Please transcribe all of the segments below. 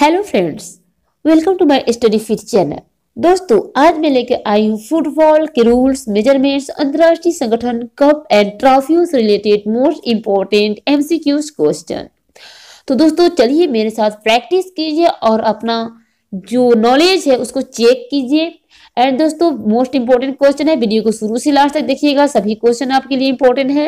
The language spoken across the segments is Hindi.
hello friends welcome to my study fit channel दोस्तों आज मैं लेकर आई हूँ फुटबॉल के रूल्स मेजरमेंट्स अंतर्राष्ट्रीय संगठन कप एंड ट्रॉफियों से related most important MCQs question तो दोस्तों चलिए मेरे साथ प्रैक्टिस कीजिए और अपना जो नॉलेज है उसको चेक कीजिए एंड दोस्तों मोस्ट इंपोर्टेंट क्वेश्चन है वीडियो को शुरू से लास्ट तक देखिएगा सभी क्वेश्चन आपके लिए इंपॉर्टेंट है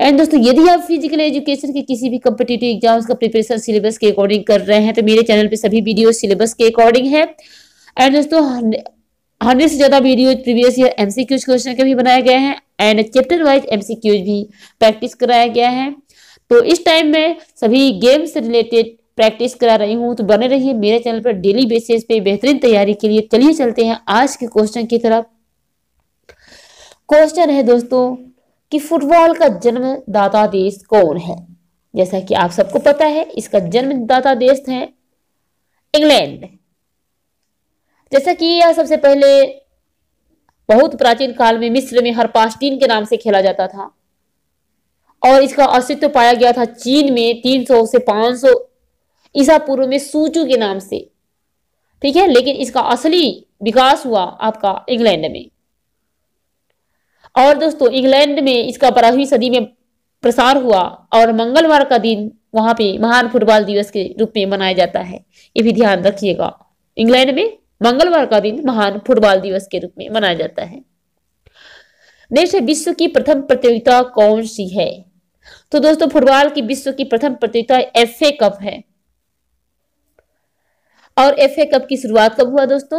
एंड दोस्तों यदि आप फिजिकल एजुकेशन के किसी भी कम्पिटेटिव एग्जाम्स का प्रिपरेशन सिलेबस के अकॉर्डिंग कर रहे हैं तो मेरे चैनल पर सभी वीडियो सिलेबस के अकॉर्डिंग है एंड दोस्तों हंड्रेड से ज्यादा video previous year MCQs question के भी बनाए गए हैं एंड चैप्टर वाइज एमसीक्यूज भी प्रैक्टिस कराया गया है तो इस टाइम में सभी गेम्स रिलेटेड प्रैक्टिस करा रही हूँ तो बने रहिए मेरे चैनल पर डेली बेसिस पे बेहतरीन तैयारी के लिए चलिए चलते हैं आज के क्वेश्चन की तरफ क्वेश्चन है दोस्तों कि फुटबॉल का जन्मदाता देश कौन है जैसा कि आप सबको पता है इसका जन्मदाता देश है इंग्लैंड जैसा कि यह सबसे पहले बहुत प्राचीन काल में मिस्र में हरपास्टीन के नाम से खेला जाता था और इसका अस्तित्व पाया गया था चीन में 300 से ईसा पूर्व में सूचू के नाम से ठीक है लेकिन इसका असली विकास हुआ आपका इंग्लैंड में और दोस्तों इंग्लैंड में इसका बारहवीं सदी में प्रसार हुआ और मंगलवार का दिन वहां पे महान फुटबॉल दिवस के रूप में मनाया जाता है ये भी ध्यान रखिएगा इंग्लैंड में मंगलवार का दिन महान फुटबॉल दिवस के रूप में मनाया जाता है नेक्स्ट है विश्व की प्रथम प्रतियोगिता कौन सी है तो दोस्तों फुटबॉल की विश्व की प्रथम प्रतियोगिता एफ ए कप है और एफ ए कप की शुरुआत कब हुआ दोस्तों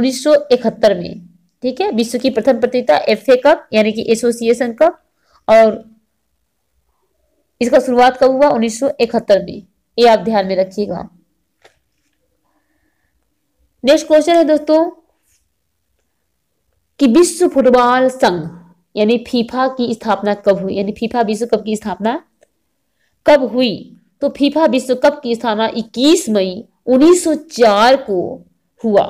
1971 में ठीक है विश्व की प्रथम प्रतियोगिता एफ ए कप यानी कि एसोसिएशन कप और इसका शुरुआत कब हुआ 1971 में ये आप ध्यान में रखिएगा नेक्स्ट क्वेश्चन है दोस्तों कि विश्व फुटबॉल संघ यानी फीफा की स्थापना कब हुई यानी फीफा विश्व कप की स्थापना कब हुई तो फीफा विश्व कप की स्थापना 21 मई 1904 को हुआ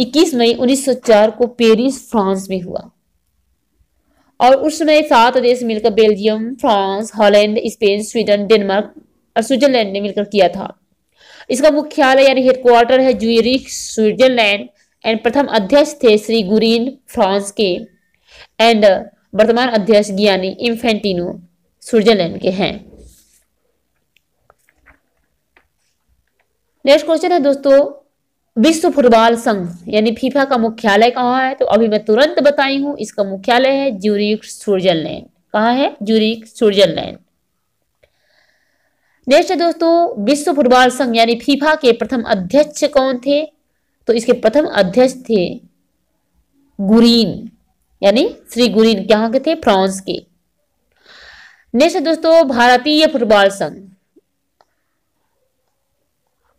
21 मई 1904 को पेरिस फ्रांस में हुआ और उस समय सात देश मिलकर Belgium France Holland Spain Sweden Denmark और स्विट्जरलैंड ने मिलकर किया था इसका मुख्यालय यानी हेडक्वार्टर है ज्यूरिख स्विट्जरलैंड एंड प्रथम अध्यक्ष थे श्री गुरीन फ्रांस के एंड वर्तमान अध्यक्ष ज्ञानी इन्फेंटिनो स्विट्जरलैंड के हैं नेक्स्ट क्वेश्चन है दोस्तों विश्व फुटबॉल संघ यानी फीफा का मुख्यालय कहाँ है तो अभी मैं तुरंत बताई हूँ इसका मुख्यालय है ज्यूरिक स्विट्जरलैंड कहा है ज्यूरिक स्विट्जरलैंड नेक्स्ट है दोस्तों विश्व फुटबॉल संघ यानी फीफा के प्रथम अध्यक्ष कौन थे तो इसके प्रथम अध्यक्ष थे गुरीन यानी श्री गुरीन कहाँ के थे फ्रांस के नेक्स्ट दोस्तों भारतीय फुटबॉल संघ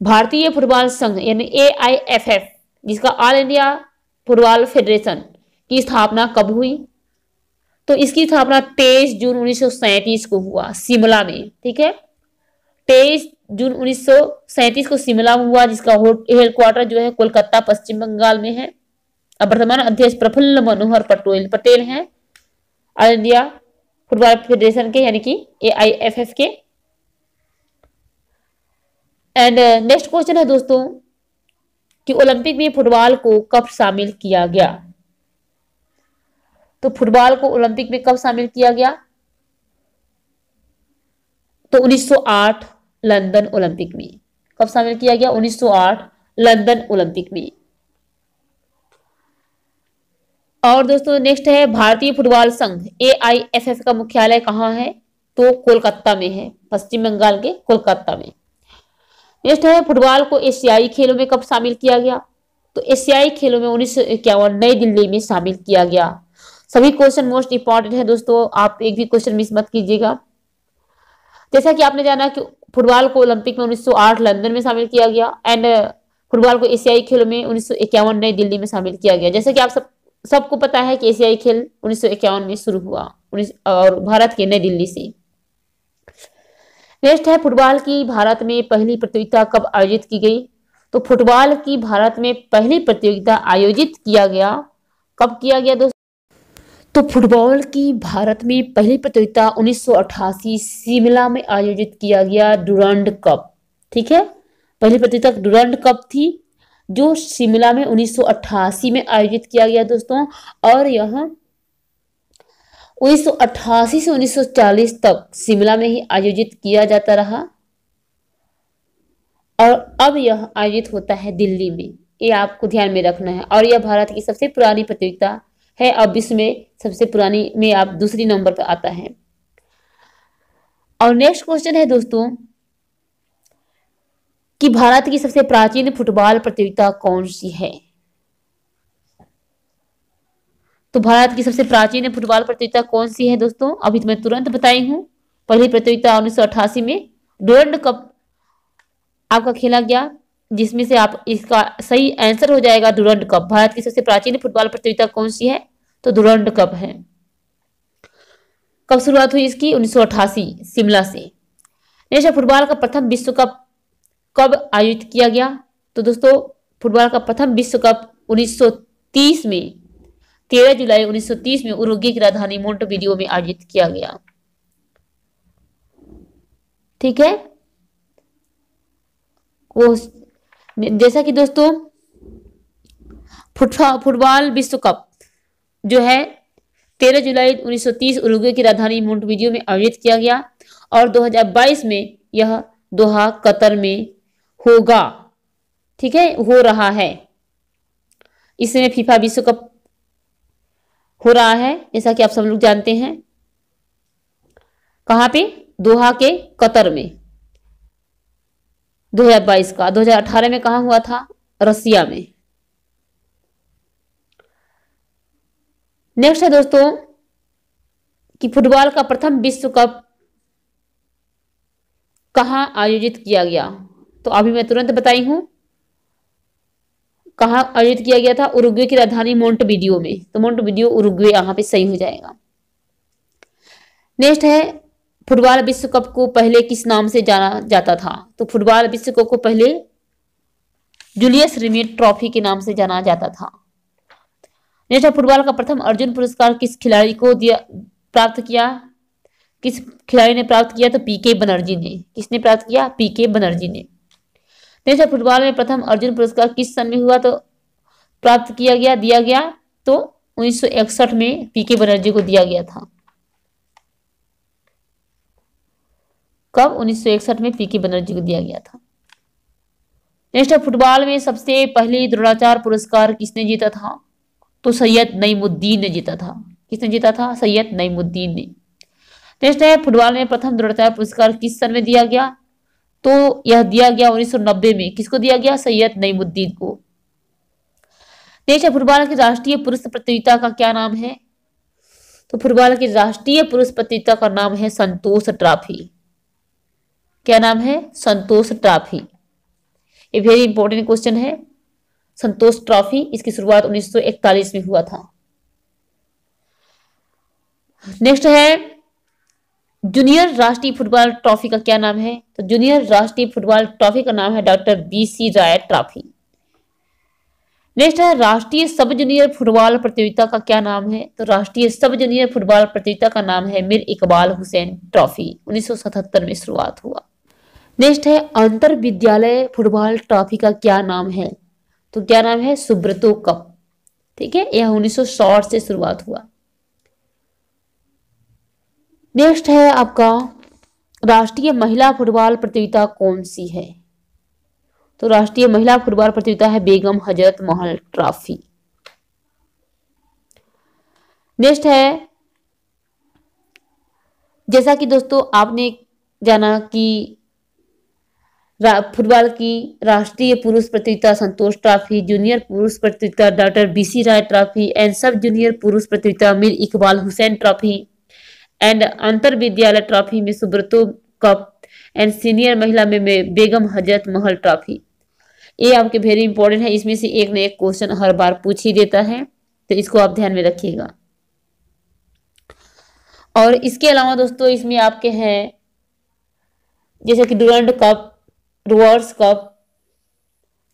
भारतीय फुटबॉल संघ यानी ए जिसका ऑल इंडिया फुटबॉल फेडरेशन की स्थापना कब हुई तो इसकी स्थापना 23 जून उन्नीस को हुआ शिमला में ठीक है 23 जून उन्नीस को शिमला में हुआ जिसका हेडक्वार्टर जो है कोलकाता पश्चिम बंगाल में है अब वर्तमान अध्यक्ष प्रफुल्ल मनोहर पटेल पटेल हैं ऑल इंडिया फुटबॉल फेडरेशन के यानी कि ए के एंड नेक्स्ट क्वेश्चन है दोस्तों कि ओलंपिक में फुटबॉल को कब शामिल किया गया तो फुटबॉल को ओलंपिक में कब शामिल किया गया तो 1908 लंदन ओलंपिक में कब शामिल किया गया 1908 लंदन ओलंपिक में और दोस्तों नेक्स्ट है भारतीय फुटबॉल संघ ए आई एफ का मुख्यालय कहाँ है तो कोलकाता में है पश्चिम बंगाल के कोलकाता में नेक्स्ट है फुटबॉल को एशियाई खेलों में कब शामिल किया गया तो एशियाई खेलों में उन्नीस नई दिल्ली में शामिल किया गया सभी क्वेश्चन मोस्ट इंपॉर्टेंट है दोस्तों आप एक भी क्वेश्चन मिस मत कीजिएगा जैसा कि आपने जाना कि फुटबॉल को ओलंपिक में 1908 लंदन में शामिल किया गया एंड uh, फुटबॉल को एशियाई खेलों में उन्नीस नई दिल्ली में शामिल किया गया जैसा कि आप सब सबको पता है कि एशियाई खेल उन्नीस में शुरू हुआ और भारत के नई दिल्ली से नेक्स्ट है फुटबॉल की भारत में पहली प्रतियोगिता कब आयोजित की गई तो फुटबॉल की भारत में पहली प्रतियोगिता आयोजित किया गया कब किया गया दोस्तों तो फुटबॉल की भारत में पहली प्रतियोगिता 1988 शिमला में आयोजित किया गया डुरंड कप ठीक है पहली प्रतियोगिता डुरंड कप थी जो शिमला में 1988 में आयोजित किया गया दोस्तों और यह 1988 से 1940 तक शिमला में ही आयोजित किया जाता रहा और अब यह आयोजित होता है दिल्ली में ये आपको ध्यान में रखना है और यह भारत की सबसे पुरानी प्रतियोगिता है और विश्व में सबसे पुरानी में आप दूसरी नंबर पर आता है और नेक्स्ट क्वेश्चन है दोस्तों कि भारत की सबसे प्राचीन फुटबॉल प्रतियोगिता कौन सी है तो भारत की सबसे प्राचीन फुटबॉल प्रतियोगिता कौन सी है दोस्तों अभी तो मैं तुरंत बताई हूँ पहली प्रतियोगिता उन्नीस में डोल्ड कप आपका खेला गया जिसमें से आप इसका सही आंसर हो जाएगा डुरंड कप भारत की सबसे प्राचीन फुटबॉल प्रतियोगिता कौन सी है तो डुरंड कप है कब शुरुआत हुई इसकी उन्नीस शिमला से नेशनल फुटबॉल का प्रथम विश्व कप कब आयोजित किया गया तो दोस्तों फुटबॉल का प्रथम विश्व कप 1930 में तेरह जुलाई 1930 में उरुग्वे की राजधानी मोन्टवीडियो में आयोजित किया गया ठीक है वो जैसा कि दोस्तों फुटबॉल विश्व कप जो है 13 जुलाई 1930 उरुग्वे की राजधानी मोन्टवीडियो में आयोजित किया गया और 2022 में यह दोहा कतर में होगा ठीक है हो रहा है इसमें फीफा विश्व कप हो रहा है जैसा कि आप सब लोग जानते हैं कहां पे दोहा के कतर में 2022 का 2018 में कहा हुआ था रसिया में नेक्स्ट है दोस्तों कि फुटबॉल का प्रथम विश्व कप कहा आयोजित किया गया तो अभी मैं तुरंत बताई हूं कहा आयोजित किया गया था उरुग्वे की राजधानी बिडियो में तो मोन्टवीडियो उरुग्वे यहाँ पे सही हो जाएगा नेक्स्ट है फुटबॉल विश्व कप को पहले किस नाम से जाना जाता था तो फुटबॉल विश्व कप को पहले जूलियस रिमेट ट्रॉफी के नाम से जाना जाता था नेक्स्ट है फुटबॉल का प्रथम अर्जुन पुरस्कार किस खिलाड़ी को दिया प्राप्त किया किस खिलाड़ी ने प्राप्त किया तो पीके बनर्जी ने किसने प्राप्त किया पीके बनर्जी ने नेक्स्ट फुटबॉल में प्रथम अर्जुन पुरस्कार किस सन में हुआ तो प्राप्त किया गया दिया गया तो उन्नीस में पीके बनर्जी को दिया गया था कब उन्नीस में पीके बनर्जी को दिया गया था नेक्स्ट फुटबॉल में सबसे पहले द्रोणाचार पुरस्कार किसने जीता था तो सैयद नईमुद्दीन ने जीता था किसने जीता था सैयद नईमुद्दीन ने नेक्स्ट है फुटबॉल में प्रथम द्रोणाचार पुरस्कार किस सन में दिया गया तो यह दिया गया 1990 में किसको दिया गया सैयद नईमुद्दीन को देश है फुटबॉल की राष्ट्रीय पुरुष प्रतियोगिता का क्या नाम है तो फुटबॉल की राष्ट्रीय पुरुष प्रतियोगिता का नाम है संतोष ट्रॉफी क्या नाम है संतोष ट्रॉफी ये वेरी इंपॉर्टेंट क्वेश्चन है संतोष ट्रॉफी इसकी शुरुआत 1941 में हुआ था नेक्स्ट है जूनियर राष्ट्रीय फुटबॉल ट्रॉफी का क्या नाम है तो जूनियर राष्ट्रीय फुटबॉल ट्रॉफी का नाम है doctor B C Roy trophy next है राष्ट्रीय सब जूनियर फुटबॉल प्रतियोगिता का क्या नाम है तो राष्ट्रीय सब जूनियर फुटबॉल प्रतियोगिता का नाम है मिर इकबाल हुसैन ट्रॉफी उन्नीस में शुरुआत हुआ नेक्स्ट है अंतर विद्यालय फुटबॉल ट्रॉफी का क्या नाम है तो क्या नाम है सुब्रतो कप ठीक है यह उन्नीस से शुरुआत हुआ नेक्स्ट है आपका राष्ट्रीय महिला फुटबॉल प्रतियोगिता कौन सी है तो राष्ट्रीय महिला फुटबॉल प्रतियोगिता है बेगम हजरत महल ट्रॉफी नेक्स्ट है जैसा कि दोस्तों आपने जाना कि फुटबॉल की राष्ट्रीय पुरुष प्रतियोगिता संतोष ट्रॉफी जूनियर पुरुष प्रतियोगिता doctor B C Roy trophy and सब जूनियर पुरुष प्रतियोगिता मीर इकबाल हुसैन ट्रॉफी एंड अंतर विद्यालय ट्रॉफी में सुब्रतो कप एंड सीनियर महिला में, में बेगम हजरत महल ट्रॉफी ये आपके वेरी इंपॉर्टेंट है इसमें से एक न एक क्वेश्चन हर बार पूछ ही देता है तो इसको आप ध्यान में रखिएगा और इसके अलावा दोस्तों इसमें आपके हैं जैसे कि Durand cup Rovers cup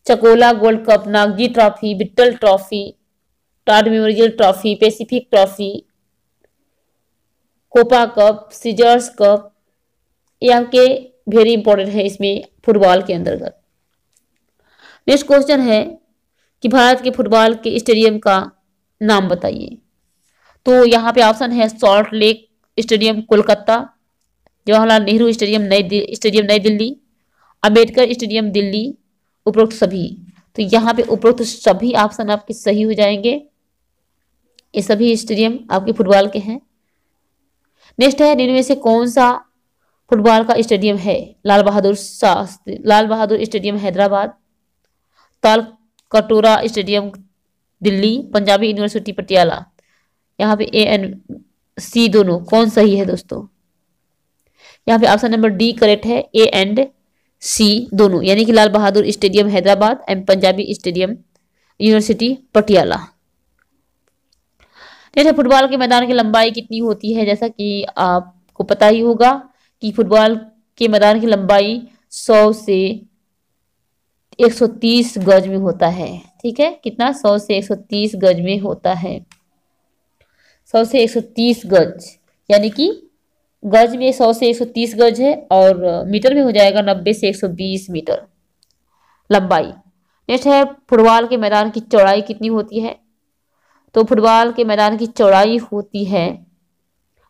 Chakola gold cup Nagji trophy बिट्टल ट्रॉफी टाट memorial trophy Pacific trophy Copa cup सीजर्स कप ये आपके वेरी इंपॉर्टेंट है इसमें फुटबॉल के अंतर्गत नेक्स्ट क्वेश्चन है कि भारत के फुटबॉल के स्टेडियम का नाम बताइए तो यहाँ पे ऑप्शन है salt lake stadium Kolkata Jawaharlal Nehru stadium नई स्टेडियम नई दिल्ली अम्बेडकर स्टेडियम दिल्ली उपरोक्त सभी तो यहाँ पे उपरोक्त सभी ऑप्शन आपके सही हो जाएंगे ये सभी स्टेडियम आपके फुटबॉल के हैं नेक्स्ट है निम्न में से कौन सा फुटबॉल का स्टेडियम है Lal Bahadur Shastri Lal Bahadur stadium Hyderabad Talkatora stadium Delhi Punjabi university Patiala यहाँ पे ए एंड सी दोनों कौन सही है दोस्तों यहाँ पे ऑप्शन नंबर डी करेक्ट है ए एंड सी दोनों यानी कि Lal Bahadur stadium Hyderabad and Punjabi stadium university Patiala जैसे फुटबॉल के मैदान की लंबाई कितनी होती है जैसा कि आपको पता ही होगा कि फुटबॉल के मैदान की लंबाई 100 से 130 गज में होता है ठीक है कितना 100 से 130 गज में होता है 100 से 130 गज यानी कि गज में 100 से 130 गज है और मीटर में हो जाएगा 90 से 120 मीटर लंबाई नेक्स्ट है फुटबॉल के मैदान की चौड़ाई कितनी होती है तो फुटबॉल के मैदान की चौड़ाई होती है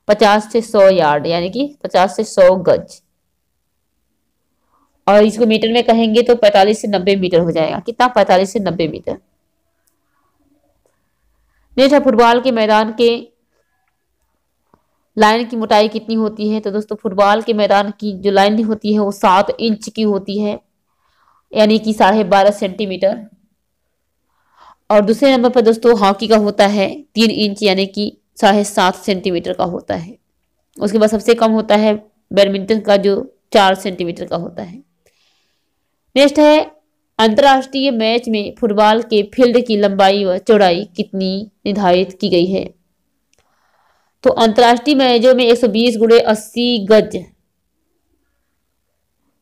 पचास से सौ यार्ड यानी कि पचास से सौ गज और इसको मीटर में कहेंगे तो पैतालीस से नब्बे मीटर हो जाएगा कितना पैतालीस से नब्बे मीटर नेक्स्ट है फुटबॉल के मैदान के लाइन की मोटाई कितनी होती है तो दोस्तों फुटबॉल के मैदान की जो लाइन होती है वो सात इंच की होती है यानी कि साढ़े बारह सेंटीमीटर और दूसरे नंबर पर दोस्तों हॉकी का होता है तीन इंच यानी कि साढ़े सात सेंटीमीटर का होता है उसके बाद सबसे कम होता है बैडमिंटन का जो चार सेंटीमीटर का होता है नेक्स्ट है अंतर्राष्ट्रीय मैच में फुटबॉल के फील्ड की लंबाई व चौड़ाई कितनी निर्धारित की गई है तो अंतर्राष्ट्रीय मैचों में 120 सौ बीस गुड़े अस्सी गज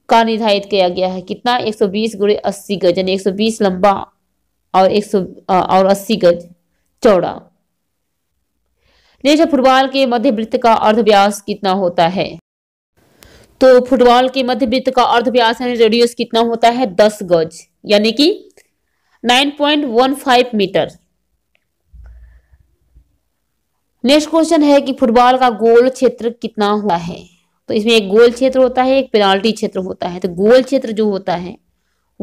का निर्धारित किया गया है कितना 120 सौ बीस गुड़े अस्सी गज यानी बीस लंबा और एक सौ और अस्सी गज चौड़ा नेक्स्ट फुटबॉल के मध्य वृत्त का अर्धव्यास कितना होता है तो फुटबॉल के मध्य वृत्त का अर्धव्यास यानी रेडियस कितना होता है दस गज यानी कि 9.15 मीटर नेक्स्ट क्वेश्चन है कि फुटबॉल का गोल क्षेत्र कितना होता है तो इसमें एक गोल क्षेत्र होता है एक पेनाल्टी क्षेत्र होता है तो गोल क्षेत्र जो होता है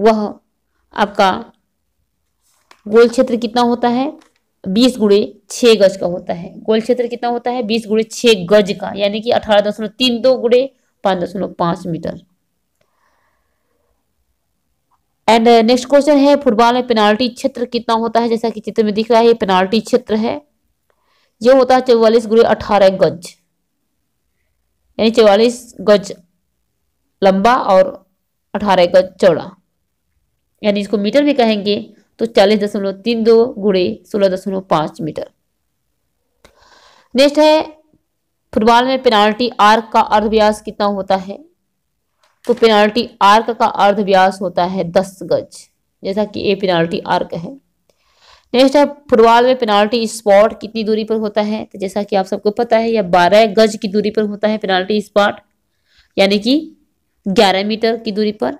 वह आपका गोल क्षेत्र कितना होता है बीस गुड़े छह गज का होता है गोल क्षेत्र कितना होता है बीस गुड़े छः गज का यानी कि अठारह दशमलव तीन दो गुड़े पांच दशमलव पांच मीटर एंड नेक्स्ट क्वेश्चन है फुटबॉल में पेनाल्टी क्षेत्र कितना होता है जैसा कि चित्र में दिख रहा है पेनाल्टी क्षेत्र है यह होता है चौवालीस गुड़े अठारह गज यानी चौवालीस गज लंबा और अठारह गज चौड़ा यानी इसको मीटर भी कहेंगे तो चालीस दशमलव तीन दो गुड़े सोलह दशमलव पांच मीटर नेक्स्ट है फुटबॉल में पेनाल्टी आर्क का अर्ध व्यास कितना होता है तो पेनाल्टी आर्क का अर्ध व्यास होता है दस गज जैसा कि ये पेनाल्टी आर्क है नेक्स्ट है फुटबॉल में पेनाल्टी स्पॉट कितनी दूरी पर होता है तो जैसा कि आप सबको पता है यह बारह गज की दूरी पर होता है पेनाल्टी स्पॉट यानी कि ग्यारह मीटर की दूरी पर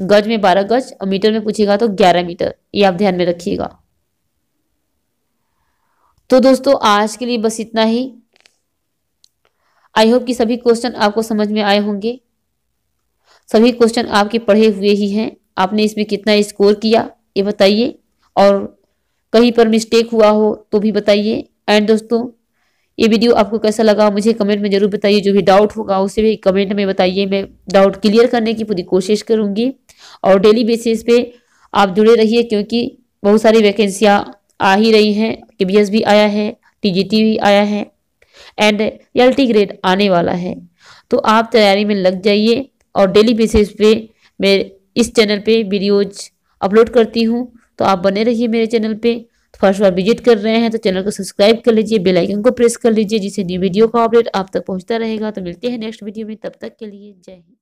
गज में बारह गज और मीटर में पूछेगा तो ग्यारह मीटर ये आप ध्यान में रखिएगा तो दोस्तों आज के लिए बस इतना ही आई होप कि सभी क्वेश्चन आपको समझ में आए होंगे सभी क्वेश्चन आपके पढ़े हुए ही हैं आपने इसमें कितना स्कोर किया ये बताइए और कहीं पर मिस्टेक हुआ हो तो भी बताइए एंड दोस्तों ये वीडियो आपको कैसा लगा मुझे कमेंट में जरूर बताइए जो भी डाउट होगा उसे भी कमेंट में बताइए मैं डाउट क्लियर करने की पूरी कोशिश करूंगी और डेली बेसिस पे आप जुड़े रहिए क्योंकि बहुत सारी वैकेंसियाँ आ ही रही हैं के भी आया है टी भी आया है एंड एल ग्रेड आने वाला है तो आप तैयारी में लग जाइए और डेली बेसिस पे मैं इस चैनल पे वीडियोज अपलोड करती हूँ तो आप बने रहिए मेरे चैनल पे फर्स्ट तो बार विजिट कर रहे हैं तो चैनल को सब्सक्राइब कर लीजिए बेल आइकन को प्रेस कर लीजिए जिससे न्यू वीडियो का अपडेट आप तक पहुंचता रहेगा तो मिलते हैं नेक्स्ट वीडियो में तब तक के लिए जय हिंद